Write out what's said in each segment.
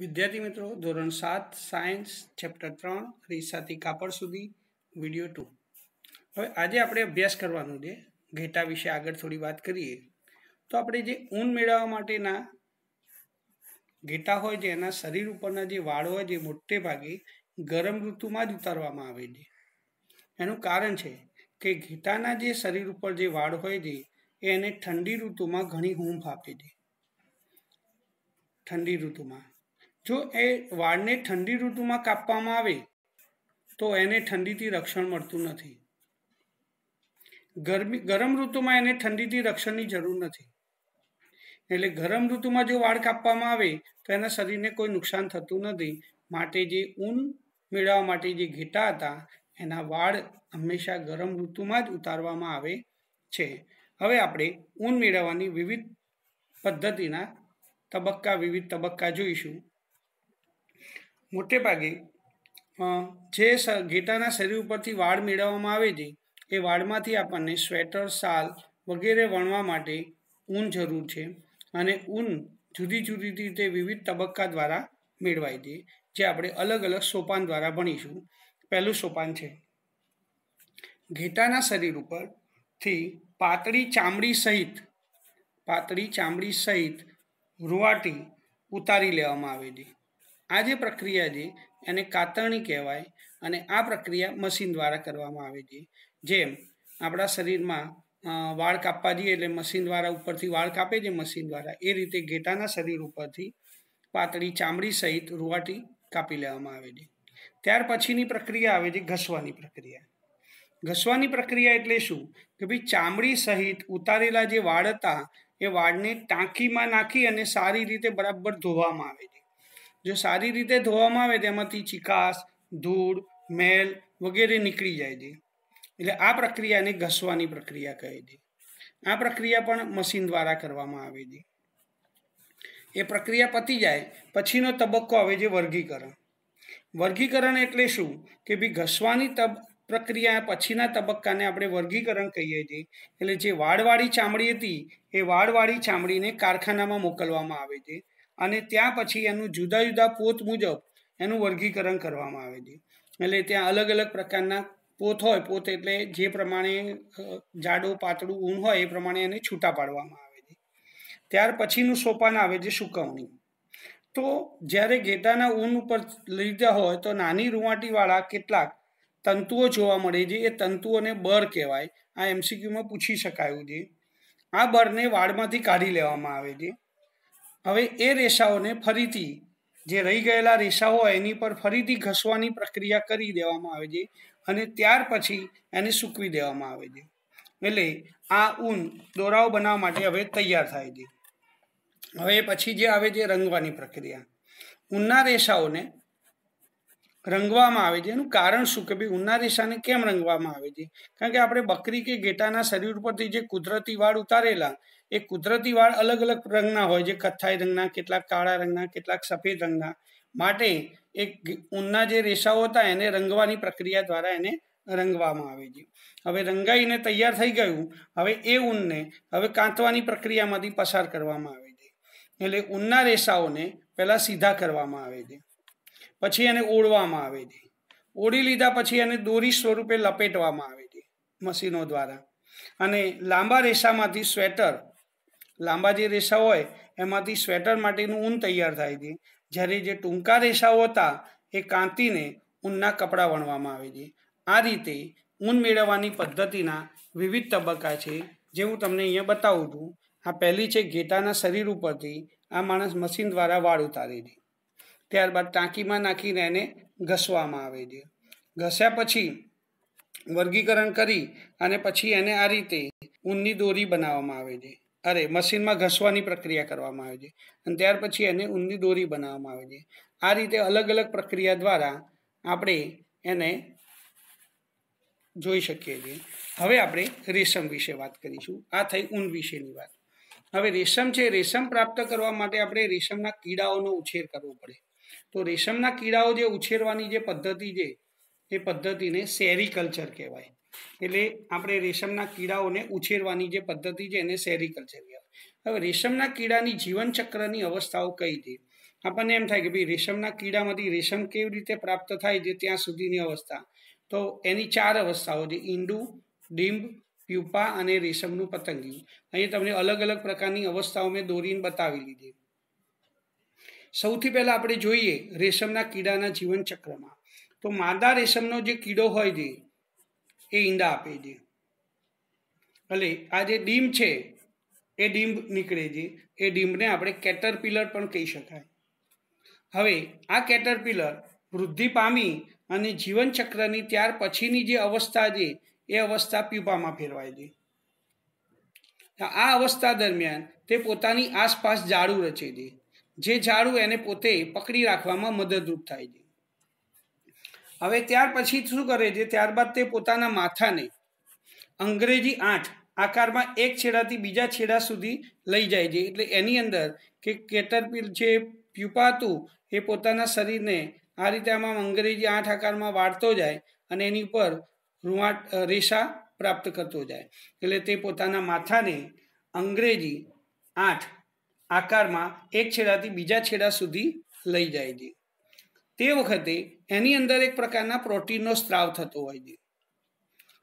વિદ્યાર્થી મિત્રો ધોરણ સાત સાયન્સ ચેપ્ટર ત્રણ રીસાથી કાપડ સુધી વિડીયો ટુ હવે આજે આપણે અભ્યાસ કરવાનું છે ઘેટા વિશે આગળ થોડી વાત કરીએ તો આપણે જે ઊન મેળવવા માટેના ઘેટા હોય છે એના શરીર ઉપરના જે વાળ હોય છે મોટે ભાગે ગરમ ઋતુમાં જ ઉતારવામાં આવે છે એનું કારણ છે કે ઘેટાના જે શરીર ઉપર જે વાળ હોય છે એને ઠંડી ઋતુમાં ઘણી હૂંફ આપે છે ઠંડી ઋતુમાં જો એ વાળને ઠંડી ઋતુમાં કાપવામાં આવે તો એને ઠંડીથી રક્ષણ મળતું નથી ગરમી ગરમ ઋતુમાં એને ઠંડીથી રક્ષણની જરૂર નથી એટલે ગરમ ઋતુમાં જો વાળ કાપવામાં આવે તો એના શરીરને કોઈ નુકસાન થતું નથી માટે જે ઊન મેળવવા માટે જે ઘેટા હતા એના વાળ હંમેશા ગરમ ઋતુમાં જ ઉતારવામાં આવે છે હવે આપણે ઊન મેળવવાની વિવિધ પદ્ધતિના તબક્કા વિવિધ તબક્કા જોઈશું મોટે ભાગે જે ઘેટાના શરીર ઉપરથી વાળ મેળવવામાં આવે છે એ વાળમાંથી આપણને સ્વેટર શાલ વગેરે વણવા માટે ઊન જરૂર છે અને ઊન જુદી જુદી રીતે વિવિધ તબક્કા દ્વારા મેળવાય છે જે આપણે અલગ અલગ સોપાન દ્વારા ભણીશું પહેલું સોપાન છે ઘેટાના શરીર ઉપરથી પાતળી ચામડી સહિત પાતળી ચામડી સહિત રૂવાટી ઉતારી લેવામાં આવે છે આ જે પ્રક્રિયા છે એને કાતરણી કહેવાય અને આ પ્રક્રિયા મશીન દ્વારા કરવામાં આવે છે જેમ આપણા શરીરમાં વાળ કાપવા જઈએ એટલે મશીન દ્વારા ઉપરથી વાળ કાપે છે મશીન દ્વારા એ રીતે ઘેટાના શરીર ઉપરથી પાતળી ચામડી સહિત રૂવાટી કાપી લેવામાં આવે છે ત્યાર પછીની પ્રક્રિયા આવે છે ઘસવાની પ્રક્રિયા ઘસવાની પ્રક્રિયા એટલે શું કે ભાઈ ચામડી સહિત ઉતારેલા જે વાળ હતા એ વાળને ટાંકીમાં નાખી અને સારી રીતે બરાબર ધોવામાં આવે છે જો સારી રીતે ધોવામાં આવે તેમાંથી ચિકાસ ધૂળ મેલ વગેરે નીકળી જાય છે એટલે આ પ્રક્રિયાને ઘસવાની પ્રક્રિયા કહે છે આ પ્રક્રિયા પણ મશીન દ્વારા કરવામાં આવે છે એ પ્રક્રિયા પતી જાય પછીનો તબક્કો આવે છે વર્ગીકરણ વર્ગીકરણ એટલે શું કે ભાઈ ઘસવાની તબ પ્રક્રિયા પછીના તબક્કાને આપણે વર્ગીકરણ કહીએ છીએ એટલે જે વાળવાળી ચામડી હતી એ વાળવાળી ચામડીને કારખાનામાં મોકલવામાં આવે છે અને ત્યાં પછી એનું જુદા જુદા પોત મુજબ એનું વર્ગીકરણ કરવામાં આવે છે એટલે ત્યાં અલગ અલગ પ્રકારના પોત હોય પોત એટલે જે પ્રમાણે જાડો પાતળું ઊન હોય એ પ્રમાણે એને છૂટા પાડવામાં આવે છે ત્યાર પછીનું સોપાન આવે છે સુકવણી તો જ્યારે ઘેટાના ઊન ઉપર લીધા હોય તો નાની રૂંવાટીવાળા કેટલાક તંતુઓ જોવા મળે છે એ તંતુઓને બર કહેવાય આ એમસીક્યુમાં પૂછી શકાયું છે આ બરને વાળમાંથી કાઢી લેવામાં આવે છે હવે એ રેસાઓને ફરીથી જે રહી ગયેલા રેસાઓ હોય એની પર ફરીથી ઘસવાની પ્રક્રિયા કરી દેવામાં આવે છે અને ત્યાર પછી એને સૂકવી દેવામાં આવે છે એટલે આ ઊન દોરાઓ બનાવવા માટે હવે તૈયાર થાય છે હવે પછી જે આવે છે રંગવાની પ્રક્રિયા ઊનના રેસાઓને રંગવામાં આવે છે એનું કારણ શું કે ભાઈ ઉના રેસાને કેમ રંગવામાં આવે છે કારણ કે આપણે બકરી કે ઘેટાના શરીર ઉપરથી જે કુદરતી વાળ ઉતારેલા એ કુદરતી વાળ અલગ અલગ રંગના હોય છે કથ્થાઈ રંગના કેટલાક કાળા રંગના કેટલાક સફેદ રંગના માટે એ ઊનના જે રેસાઓ હતા એને રંગવાની પ્રક્રિયા દ્વારા એને રંગવામાં આવે છે હવે રંગાઈને તૈયાર થઈ ગયું હવે એ ઊનને હવે કાંતવાની પ્રક્રિયામાંથી પસાર કરવામાં આવે છે એટલે ઊનના રેસાઓને પહેલાં સીધા કરવામાં આવે છે પછી એને ઓળવામાં આવે છે ઓળી લીધા પછી એને દોરી સ્વરૂપે લપેટવામાં આવે છે મશીનો દ્વારા અને લાંબા રેસામાંથી સ્વેટર લાંબા જે રેસા હોય એમાંથી સ્વેટર માટેનું ઊન તૈયાર થાય છે જ્યારે જે ટૂંકા રેસાઓ હતા એ કાંતીને ઊનના કપડાં વણવામાં આવે છે આ રીતે ઊન મેળવવાની પદ્ધતિના વિવિધ તબક્કા છે જે હું તમને અહીંયા બતાવું છું આ પહેલી છે ઘેટાના શરીર ઉપરથી આ માણસ મશીન દ્વારા વાળ ઉતારી દે ત્યારબાદ ટાંકીમાં નાખીને એને ઘસવામાં આવે છે ઘસ્યા પછી વર્ગીકરણ કરી અને પછી એને આ રીતે ઊનની દોરી બનાવવામાં આવે છે અરે મશીનમાં ઘસવાની પ્રક્રિયા કરવામાં આવે છે અને ત્યાર પછી એને ઊનની દોરી બનાવવામાં આવે છે આ રીતે અલગ અલગ પ્રક્રિયા દ્વારા આપણે એને જોઈ શકીએ છીએ હવે આપણે રેશમ વિશે વાત કરીશું આ થઈ ઊન વિશેની વાત હવે રેશમ છે રેશમ પ્રાપ્ત કરવા માટે આપણે રેશમના કીડાઓનો ઉછેર કરવો પડે તો રેશમના કીડાઓ જે ઉછેરવાની જે પદ્ધતિ છે એ પદ્ધતિને સેરિકલ્ચર કહેવાય એટલે આપણે રેશમના કીડાઓને ઉછેરવાની જે પદ્ધતિ છે એને સેરિકલ્ચર કહેવાય હવે રેશમના કીડાની જીવનચક્રની અવસ્થાઓ કઈ છે આપણને એમ થાય કે ભાઈ રેશમના કીડામાંથી રેશમ કેવી રીતે પ્રાપ્ત થાય છે ત્યાં સુધીની અવસ્થા તો એની ચાર અવસ્થાઓ છે ઈંડું ડીંબ પ્યુપા અને રેશમનું પતંગિયું અહીં તમને અલગ અલગ પ્રકારની અવસ્થાઓ મેં દોરીને બતાવી લીધી સૌથી પહેલાં આપણે જોઈએ રેશમના કીડાના જીવનચક્રમાં તો માદા રેશમનો જે કીડો હોય છે એ ઈંડા આપે છે એટલે આ જે ડીમ છે એ ડીમ નીકળે છે એ ડીમને આપણે કેટરપિલર પણ કહી શકાય હવે આ કેટરપિલર વૃદ્ધિ પામી અને જીવનચક્રની ત્યાર પછીની જે અવસ્થા છે એ અવસ્થા પ્યુપામાં ફેરવાય છે આ અવસ્થા દરમિયાન તે પોતાની આસપાસ જાડું રચે છે જે ઝાડુ એને પોતે પકડી રાખવામાં મદદરૂપ થાય છે હવે ત્યાર પછી શું કરે છે ત્યારબાદ તે પોતાના માથાને અંગ્રેજી આઠ આકારમાં એક છેડાથી બીજા છેડા સુધી લઈ જાય છે એટલે એની અંદર કે કેટરપીલ જે પ્યુપા હતું એ પોતાના શરીરને આ રીતે આમાં અંગ્રેજી આઠ આકારમાં વાળતો જાય અને એની ઉપર રૂવાટ રેસા પ્રાપ્ત કરતો જાય એટલે તે પોતાના માથાને અંગ્રેજી આઠ આકારમાં એક છેડાથી બીજા છેડા સુધી લઈ જાય છે તે વખતે એની અંદર એક પ્રકારના પ્રોટીનનો સ્ત્રાવ થતો હોય છે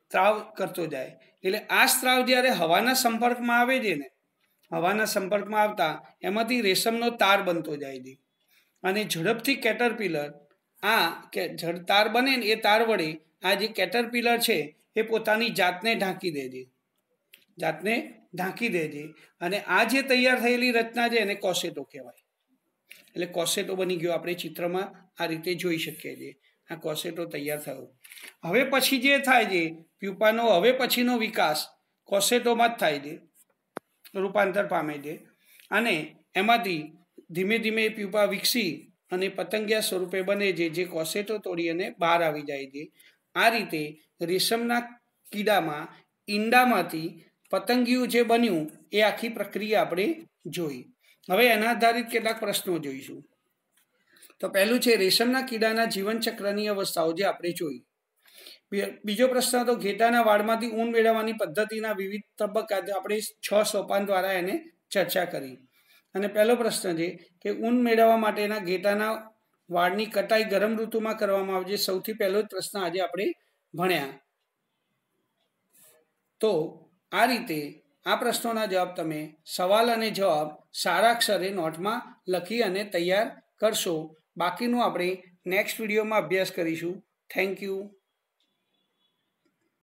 સ્ત્રાવ કરતો જાય એટલે આ સ્ત્રાવ જ્યારે હવાના સંપર્કમાં આવે છે ને હવાના સંપર્કમાં આવતા એમાંથી રેશમનો તાર બનતો જાય છે અને ઝડપથી કેટરપિલર આ કે તાર બને ને એ તાર વડે આ જે કેટરપિલર છે એ પોતાની જાતને ઢાંકી દે છે જાતને ઢાંકી દેજે અને આ જે તૈયાર થયેલી રચના છે એને કોસેટો કહેવાય એટલે કોસેટો બની ગયો આપણે ચિત્રમાં આ રીતે જોઈ શકીએ છીએ આ કોસેટો તૈયાર થયો હવે પછી જે થાય છે પ્યુપાનો હવે પછીનો વિકાસ કોસેટોમાં જ થાય છે રૂપાંતર પામે છે અને એમાંથી ધીમે ધીમે પ્યુપા વિકસી અને પતંગિયા સ્વરૂપે બને છે જે કોસેટો તોડી અને બહાર આવી જાય છે આ રીતે રેશમના કીડામાં ઈંડામાંથી પતંગિયું જે બન્યું એ આખી પ્રક્રિયા આપણે જોઈ હવે એના આધારિત કેટલાક પ્રશ્નો જોઈશું તો પહેલું છે રેશમના કીડાના જીવનચક્રની અવસ્થાઓ જે આપણે જોઈ બીજો પ્રશ્ન તો ઘેટાના વાડમાંથી ઊન મેળવવાની પદ્ધતિના વિવિધ તબક્કા આપણે છ સોપાન દ્વારા એને ચર્ચા કરી અને પહેલો પ્રશ્ન છે કે ઊન મેળવવા માટેના ઘેટાના વાળની કટાઈ ગરમ ઋતુમાં કરવામાં આવે છે સૌથી પહેલો જ પ્રશ્ન આજે આપણે ભણ્યા તો આ રીતે આ પ્રશ્નોના જવાબ તમે સવાલ અને જવાબ સારા અક્ષરે નોટમાં લખી અને તૈયાર કરશો બાકીનું આપણે નેક્સ્ટ વિડીયોમાં અભ્યાસ કરીશું થેન્ક યુ